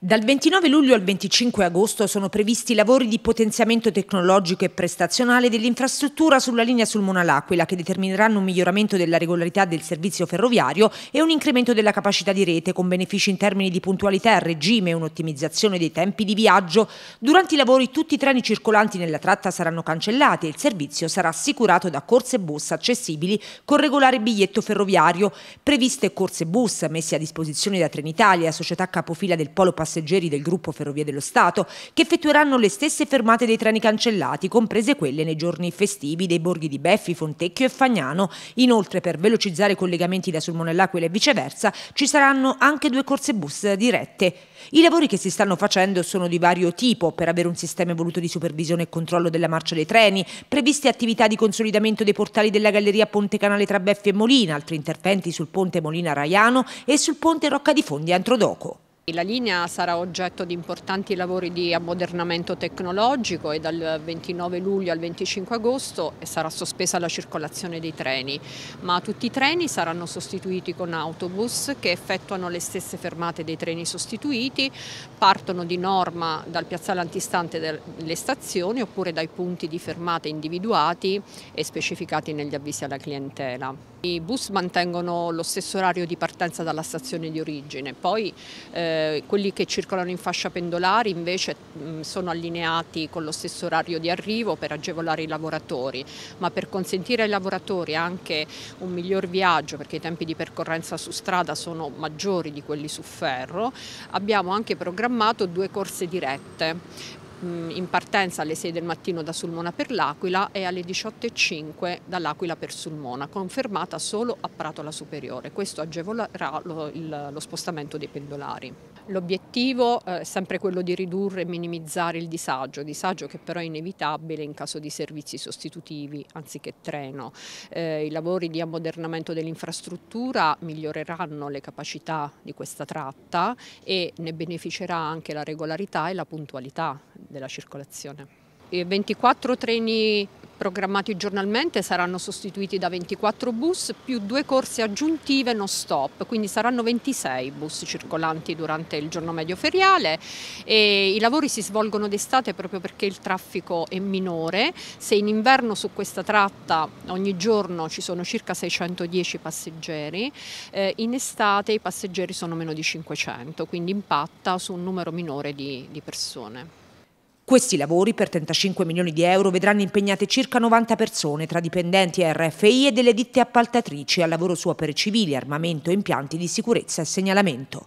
Dal 29 luglio al 25 agosto sono previsti lavori di potenziamento tecnologico e prestazionale dell'infrastruttura sulla linea Sulmona-L'Aquila che determineranno un miglioramento della regolarità del servizio ferroviario e un incremento della capacità di rete con benefici in termini di puntualità e regime e un'ottimizzazione dei tempi di viaggio. Durante i lavori tutti i treni circolanti nella tratta saranno cancellati e il servizio sarà assicurato da corse bus accessibili con regolare biglietto ferroviario. Previste corse bus messe a disposizione da Trenitalia, società capofila del Polo Passaggio passeggeri del gruppo Ferrovie dello Stato, che effettueranno le stesse fermate dei treni cancellati, comprese quelle nei giorni festivi dei borghi di Beffi, Fontecchio e Fagnano. Inoltre, per velocizzare i collegamenti da Sulmonellaquile e viceversa, ci saranno anche due corse bus dirette. I lavori che si stanno facendo sono di vario tipo, per avere un sistema evoluto di supervisione e controllo della marcia dei treni, previste attività di consolidamento dei portali della galleria Ponte Canale tra Beffi e Molina, altri interventi sul ponte Molina Raiano e sul ponte Rocca di Fondi a Antrodoco. La linea sarà oggetto di importanti lavori di ammodernamento tecnologico e dal 29 luglio al 25 agosto sarà sospesa la circolazione dei treni, ma tutti i treni saranno sostituiti con autobus che effettuano le stesse fermate dei treni sostituiti, partono di norma dal piazzale antistante delle stazioni oppure dai punti di fermata individuati e specificati negli avvisi alla clientela. I bus mantengono lo stesso orario di partenza dalla stazione di origine, poi eh, quelli che circolano in fascia pendolari invece mh, mm, sono allineati con lo stesso orario di arrivo per agevolare i lavoratori, ma per consentire ai lavoratori anche un miglior viaggio, perché i tempi di percorrenza su strada sono maggiori di quelli su ferro, abbiamo anche programmato due corse dirette in partenza alle 6 del mattino da Sulmona per l'Aquila e alle 18.05 dall'Aquila per Sulmona, confermata solo a Pratola Superiore. Questo agevolerà lo, il, lo spostamento dei pendolari. L'obiettivo eh, è sempre quello di ridurre e minimizzare il disagio, disagio che però è inevitabile in caso di servizi sostitutivi anziché treno. Eh, I lavori di ammodernamento dell'infrastruttura miglioreranno le capacità di questa tratta e ne beneficerà anche la regolarità e la puntualità della circolazione. I 24 treni programmati giornalmente saranno sostituiti da 24 bus più due corse aggiuntive non stop, quindi saranno 26 bus circolanti durante il giorno medio feriale e i lavori si svolgono d'estate proprio perché il traffico è minore, se in inverno su questa tratta ogni giorno ci sono circa 610 passeggeri, eh, in estate i passeggeri sono meno di 500, quindi impatta su un numero minore di, di persone. Questi lavori per 35 milioni di euro vedranno impegnate circa 90 persone tra dipendenti RFI e delle ditte appaltatrici al lavoro su opere civili, armamento, e impianti di sicurezza e segnalamento.